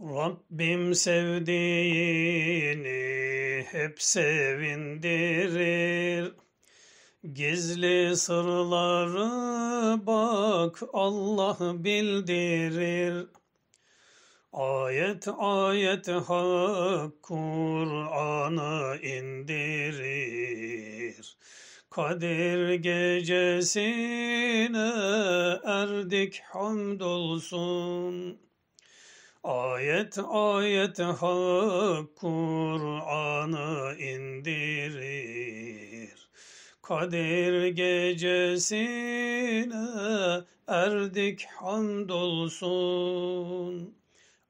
Rabbim sevdiğini hep sevindirir. Gizli sırları bak Allah bildirir. Ayet ayet hak Kur'an'ı indirir. Kadir gecesine erdik hamdolsun. Ayet ayet hak Kur'an'ı indirir. Kadir gecesine erdik hamdolsun.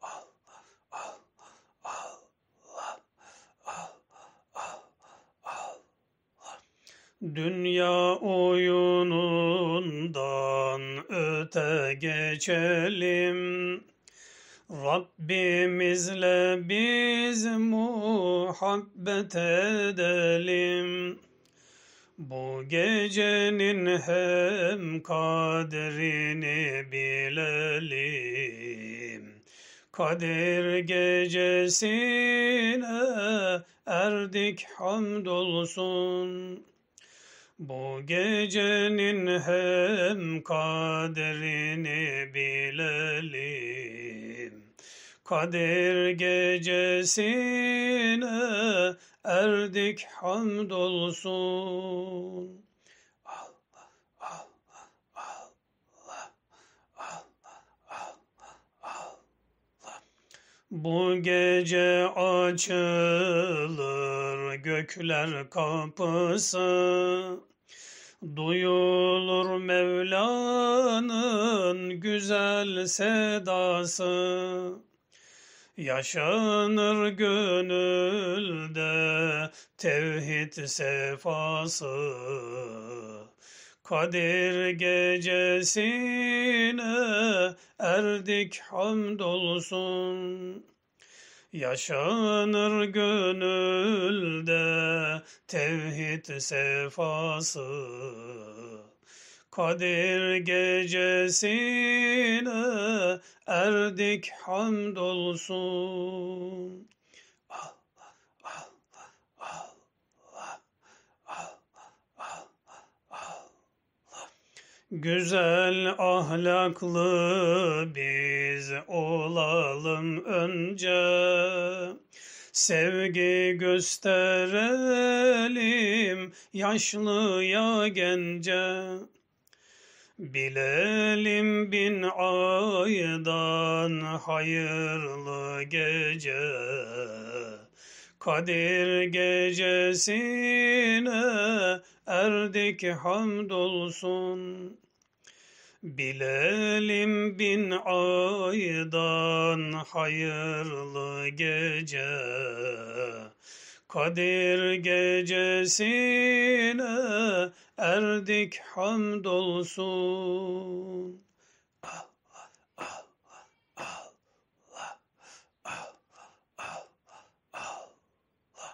Allah, Allah, Allah, Allah, Allah, Allah. Dünya oyunundan öte geçelim. Rabbimizle biz muhabbet edelim. Bu gecenin hem kaderini bilelim. Kadir gecesine erdik hamdolsun. Bu gecenin hem kaderini bilelim. Kadir gecesine erdik hamdolsun. Bu gece açılır gökler kapısı. Duyulur Mevla'nın güzel sedası. Yaşanır gönülde tevhid sefası Kadir gecesine erdik hamdolsun Yaşanır gönülde tevhid sefası Kadir gecesine erdik hamdolsun. Güzel ahlaklı biz olalım önce. Sevgi gösterelim yaşlıya gence. Bilelim bin aydan hayırlı gece Kadir gecesine erdik hamdolsun Bilelim bin aydan hayırlı gece Kadir gecesine erdik hamdolsun. Allah, Allah, Allah, Allah, Allah, Allah.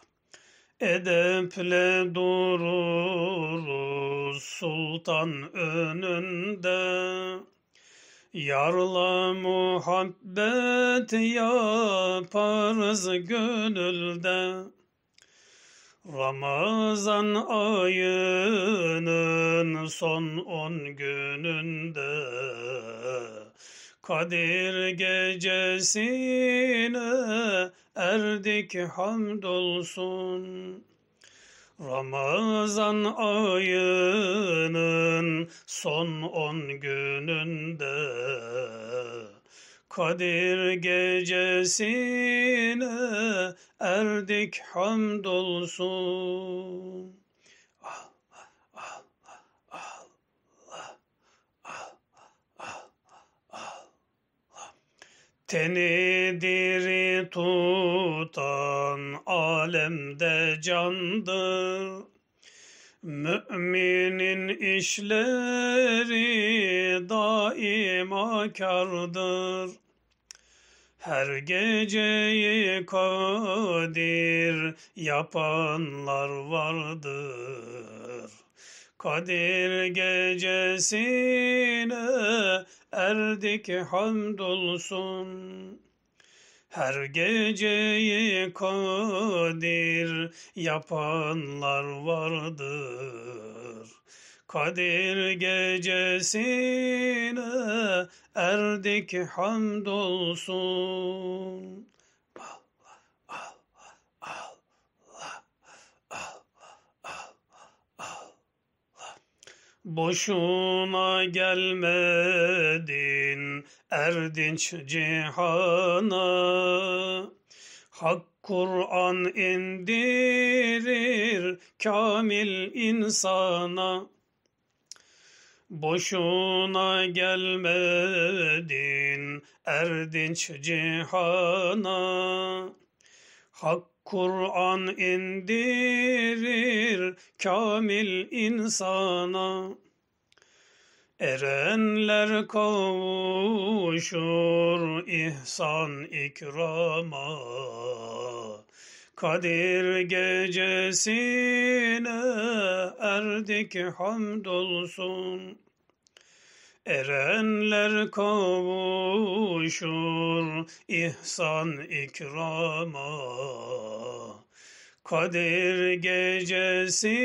Edeple dururuz sultan önünde. Yarla muhabbet yaparız gönülde. Ramazan ayının son on gününde Kadir gecesine erdik hamdolsun. Ramazan ayının son on gününde Kadir gecesine erdik hamdolsun. Allah, Allah, ah, Allah, ah, Allah, ah, Allah, Allah. Teni diri tutan alemde candır. Müminin işleri daima kardır. Her geceyi kadir yapanlar vardır. Kadir gecesine erdik hamdolsun. Her geceyi kadir yapanlar vardır. Kadir gecesine erdik hamdolsun. Allah, Allah, Allah, Allah, Allah, Allah. Boşuna gelmedin erdinç cihana. Hak Kur'an indirir kamil insana. Boşuna gelmedin erdinç cihana. Hak Kur'an indirir kamil insana. Erenler kavuşur ihsan ikrama. Kadir gecesine erdi hamdolsun. Erenler kavuşur ihsan ikrama. Kadir gecesine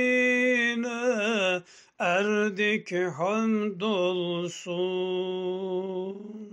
erdik hamdolsun.